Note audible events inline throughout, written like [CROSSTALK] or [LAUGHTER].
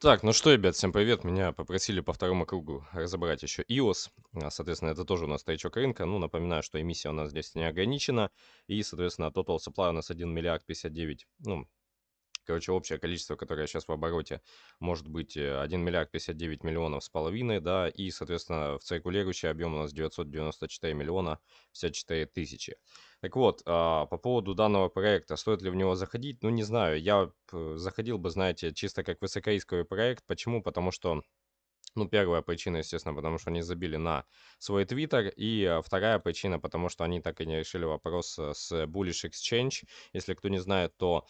Так, ну что, ребят, всем привет. Меня попросили по второму кругу разобрать еще iOS. А, Соответственно, это тоже у нас старичок рынка. Ну, напоминаю, что эмиссия у нас здесь не ограничена. И, соответственно, total supply у нас 1 миллиард 59, ну, Короче, общее количество, которое сейчас в обороте, может быть 1 э, миллиард 59 миллионов с половиной, да, и, соответственно, в циркулирующий объем у нас 994 миллиона 54 тысячи. Так вот, а, по поводу данного проекта, стоит ли в него заходить? Ну, не знаю, я заходил бы, знаете, чисто как высокорисковый проект. Почему? Потому что ну, первая причина, естественно, потому что они забили на свой твиттер. И а, вторая причина, потому что они так и не решили вопрос э, с Bullish Exchange. Если кто не знает, то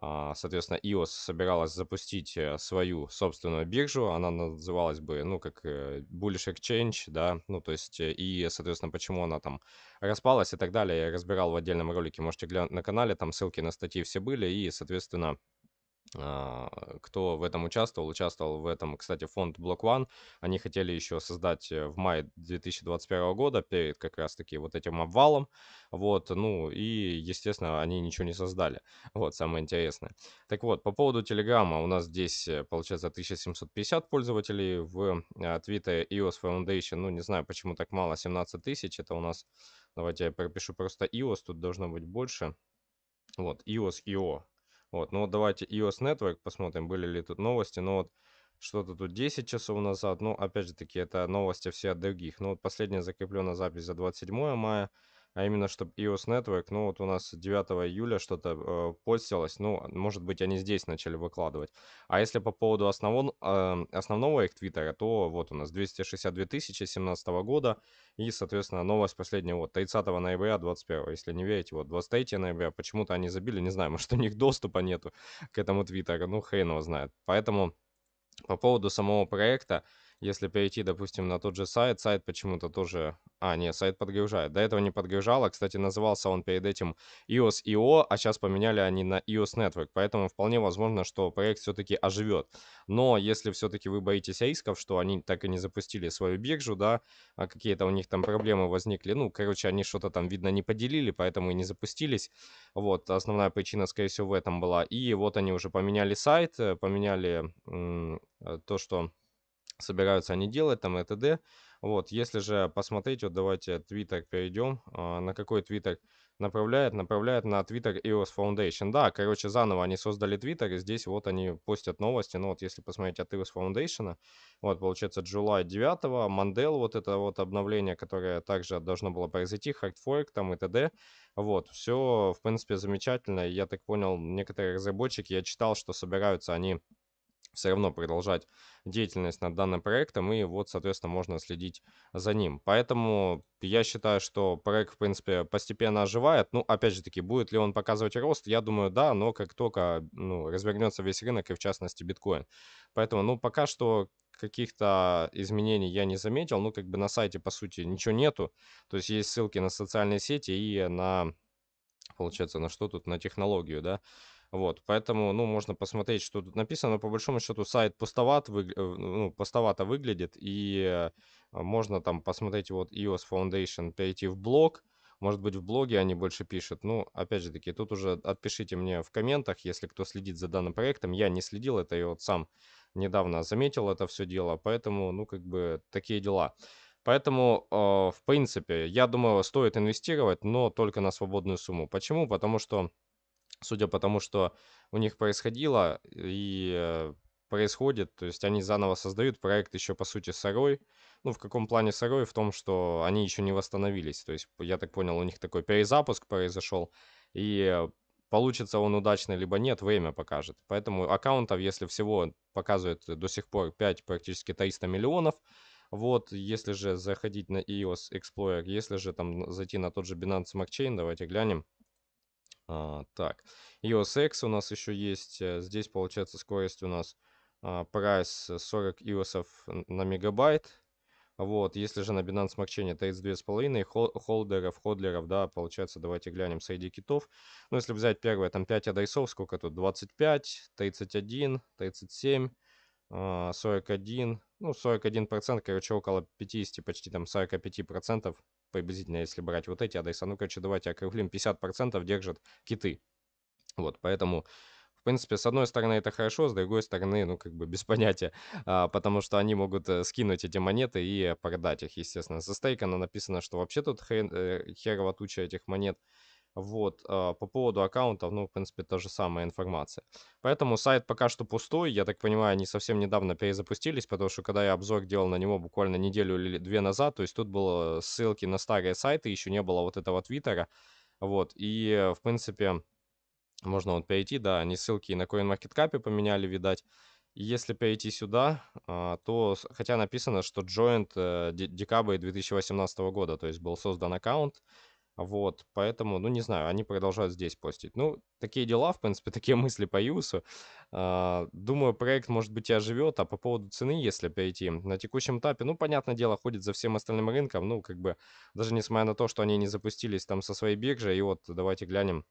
а, соответственно, iOS собиралась запустить э, свою собственную биржу, она называлась бы, ну, как э, Bullish Exchange, да, ну, то есть, э, и, соответственно, почему она там распалась и так далее, я разбирал в отдельном ролике, можете глянуть на канале, там ссылки на статьи все были, и, соответственно, а, кто в этом участвовал? Участвовал в этом, кстати, фонд Block One. Они хотели еще создать э, в мае 2021 года, перед как раз-таки вот этим обвалом. Вот, ну и, естественно, они ничего не создали. Вот, самое интересное. Так вот, по поводу Телеграма. У нас здесь, э, получается, 1750 пользователей в э, Твиттере EOS Foundation. Ну, не знаю, почему так мало, 17 тысяч. Это у нас, давайте я пропишу просто EOS, тут должно быть больше. Вот, EOS.io вот, ну вот давайте iOS Network посмотрим, были ли тут новости. Ну вот что-то тут 10 часов назад. Ну, опять же таки, это новости все от других. Ну вот последняя закреплена запись за 27 мая а именно, чтобы iOS Network, ну вот у нас 9 июля что-то э, постилось, ну, может быть, они здесь начали выкладывать. А если по поводу основон, э, основного их твиттера, то вот у нас 262 тысячи 17 года и, соответственно, новость последняя вот 30 ноября 21, если не верите, вот 23 ноября, почему-то они забили, не знаю, [LAUGHS] может, у них доступа нету к этому твиттеру, ну, хрен его знает. Поэтому по поводу самого проекта, если перейти, допустим, на тот же сайт, сайт почему-то тоже... А, нет, сайт подгружает. До этого не подгружало. А, кстати, назывался он перед этим iOS IO, а сейчас поменяли они на iOS Network. Поэтому вполне возможно, что проект все-таки оживет. Но если все-таки вы боитесь рисков, что они так и не запустили свою биржу, да, а какие-то у них там проблемы возникли, ну, короче, они что-то там, видно, не поделили, поэтому и не запустились. Вот, основная причина, скорее всего, в этом была. И вот они уже поменяли сайт, э, поменяли э, то, что собираются они делать там и т.д. Вот, если же посмотреть, вот давайте твиттер перейдем, а, на какой твиттер направляет, направляет на Twitter EOS Foundation. Да, короче, заново они создали Twitter, и здесь вот они постят новости. но ну, вот если посмотреть от EOS Foundation, вот получается July 9, Мандел, вот это вот обновление, которое также должно было произойти, хардфорк там и т.д. Вот, все, в принципе, замечательно. Я так понял, некоторые разработчики, я читал, что собираются они все равно продолжать деятельность над данным проектом, и вот, соответственно, можно следить за ним. Поэтому я считаю, что проект, в принципе, постепенно оживает. Ну, опять же таки, будет ли он показывать рост? Я думаю, да, но как только ну, развернется весь рынок, и в частности биткоин. Поэтому, ну, пока что каких-то изменений я не заметил. Ну, как бы на сайте, по сути, ничего нету. То есть есть ссылки на социальные сети и на, получается, на что тут, на технологию, да. Вот, поэтому, ну, можно посмотреть, что тут написано. Но, по большому счету сайт пустоват, вы, э, ну, пустовато выглядит, и э, можно там посмотреть вот EOS Foundation, перейти в блог, может быть, в блоге они больше пишут. Ну, опять же таки, тут уже отпишите мне в комментах, если кто следит за данным проектом. Я не следил, это я вот сам недавно заметил это все дело, поэтому, ну, как бы, такие дела. Поэтому, э, в принципе, я думаю, стоит инвестировать, но только на свободную сумму. Почему? Потому что судя по тому, что у них происходило и э, происходит, то есть они заново создают проект еще по сути сырой. Ну, в каком плане сырой? В том, что они еще не восстановились. То есть, я так понял, у них такой перезапуск произошел, и э, получится он удачно либо нет, время покажет. Поэтому аккаунтов, если всего показывает до сих пор 5, практически 300 миллионов, вот, если же заходить на iOS e Explorer, если же там зайти на тот же Binance Smart Chain, давайте глянем, а, так, EOS X у нас еще есть. Э, здесь, получается, скорость у нас а, прайс 40 э, EOS на мегабайт. Вот, если же на Binance Smart Chain 32,5 хол холдеров, ходлеров, да, получается, давайте глянем среди китов. Ну, если взять первое, там 5 адресов, сколько тут? 25, 31, 37, 41, ну, 41%, короче, около 50, почти там 45%, приблизительно, если брать вот эти адреса. Ну, короче, давайте округлим, 50% держат киты. Вот, поэтому... В принципе, с одной стороны это хорошо, с другой стороны, ну, как бы без [LAUGHS] понятия, а, потому что они могут э, скинуть эти монеты и продать их, естественно. Со стейкана написано, что вообще тут хрен, э, херова туча этих монет, вот, а, по поводу аккаунтов, ну, в принципе, та же самая информация. Поэтому сайт пока что пустой, я так понимаю, они совсем недавно перезапустились, потому что когда я обзор делал на него буквально неделю или две назад, то есть тут было ссылки на старые сайты, еще не было вот этого твиттера, вот, и, в принципе, можно вот перейти, да, они ссылки на CoinMarketCap поменяли, видать, если перейти сюда, а, то, хотя написано, что joint э, декабрь 2018 года, то есть был создан аккаунт, вот, поэтому, ну, не знаю, они продолжают здесь постить. Ну, такие дела, в принципе, [LAUGHS] такие мысли по Юсу. А, думаю, проект, может быть, и оживет. А по поводу цены, если перейти, на текущем этапе, ну, понятное дело, ходит за всем остальным рынком. Ну, как бы, даже несмотря на то, что они не запустились там со своей биржей. И вот давайте глянем,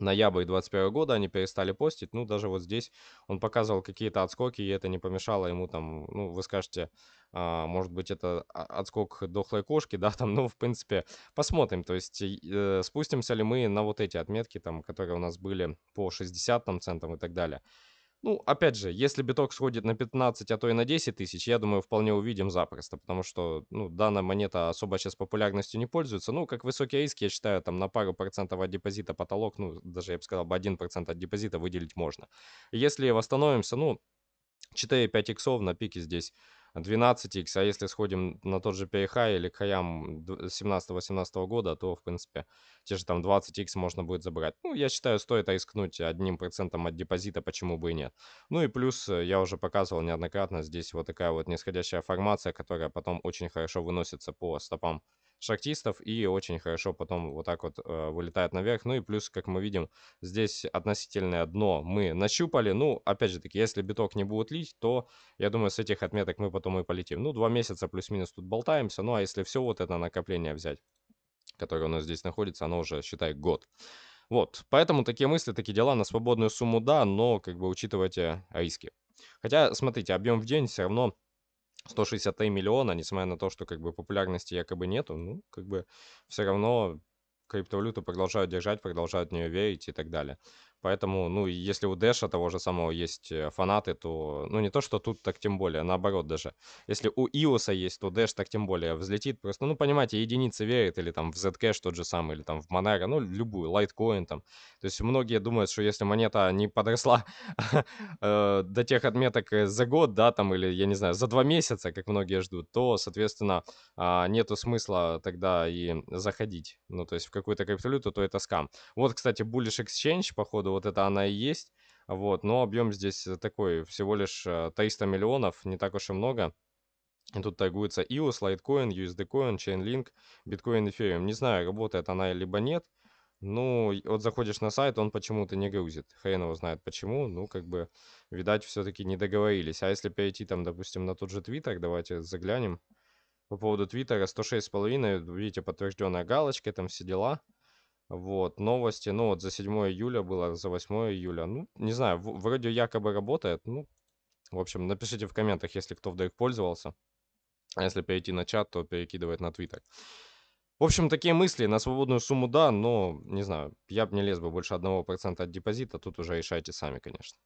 ноябрь 21 года они перестали постить, ну, даже вот здесь он показывал какие-то отскоки, и это не помешало ему там, ну, вы скажете, а, может быть, это отскок дохлой кошки, [LAUGHS] да, там, ну, в принципе, посмотрим, то есть э, спустимся ли мы на вот эти отметки, там, которые у нас были по 60 там, центам и так далее. Ну, опять же, если биток сходит на 15, а то и на 10 тысяч, я думаю, вполне увидим запросто, потому что, ну, данная монета особо сейчас популярностью не пользуется. Ну, как высокий риск, я считаю, там на пару процентов от депозита потолок, ну, даже, я бы сказал, 1% от депозита выделить можно. Если восстановимся, ну, 4-5 иксов на пике здесь 12x, а если сходим на тот же PH или Хаям 17-18 года, то, в принципе, те же там 20x можно будет забрать. Ну, я считаю, стоит рискнуть одним процентом от депозита, почему бы и нет. Ну и плюс, э, я уже показывал неоднократно, здесь вот такая вот нисходящая формация, которая потом очень хорошо выносится по стопам шахтистов и очень хорошо потом вот так вот э, вылетает наверх. Ну и плюс, как мы видим, здесь относительное дно мы нащупали. Ну, опять же таки, если биток не будет лить, то, я думаю, с этих отметок мы потом и полетим. Ну, два месяца плюс-минус тут болтаемся. Ну, а если все вот это накопление взять, которое у нас здесь находится, оно уже, считай, год. Вот, поэтому такие мысли, такие дела на свободную сумму, да, но как бы учитывайте риски. Хотя, смотрите, объем в день все равно 163 миллиона, несмотря на то, что как бы популярности якобы нету, ну, как бы все равно криптовалюту продолжают держать, продолжают в нее верить и так далее. Поэтому, ну, если у Дэша того же самого есть э, фанаты, то, ну, не то, что тут, так тем более, наоборот даже. Если у Иоса есть, то Дэш так тем более взлетит. Просто, ну, понимаете, единицы верят, или там в Zcash тот же самый, или там в Monero, ну, любую, Litecoin там. То есть многие думают, что если монета не подросла [LAUGHS] э, до тех отметок э, за год, да, там, или, я не знаю, за два месяца, как многие ждут, то, соответственно, а, нету смысла тогда и заходить. Ну, то есть в какую-то криптовалюту, то это скам. Вот, кстати, Bullish Exchange, походу, походу, вот это она и есть. Вот, но объем здесь э, такой, всего лишь 300 э, миллионов, не так уж и много. И тут торгуется EOS, Litecoin, USD Coin, Chainlink, Bitcoin, Ethereum. Не знаю, работает она либо нет. Ну, вот заходишь на сайт, он почему-то не грузит. Хрен его знает почему. Ну, как бы, видать, все-таки не договорились. А если перейти там, допустим, на тот же Twitter, давайте заглянем. По поводу Твиттера 106,5, видите, подтвержденная галочка, там все дела. Вот, новости, ну вот за 7 июля было, за 8 июля. Ну, не знаю, в- вроде якобы работает. Ну, в общем, напишите в комментах, если кто вдруг пользовался. А если перейти на чат, то перекидывает на твиттер. В общем, такие мысли. На свободную сумму да, но, не знаю, я бы не лез бы больше 1% от депозита. Тут уже решайте сами, конечно.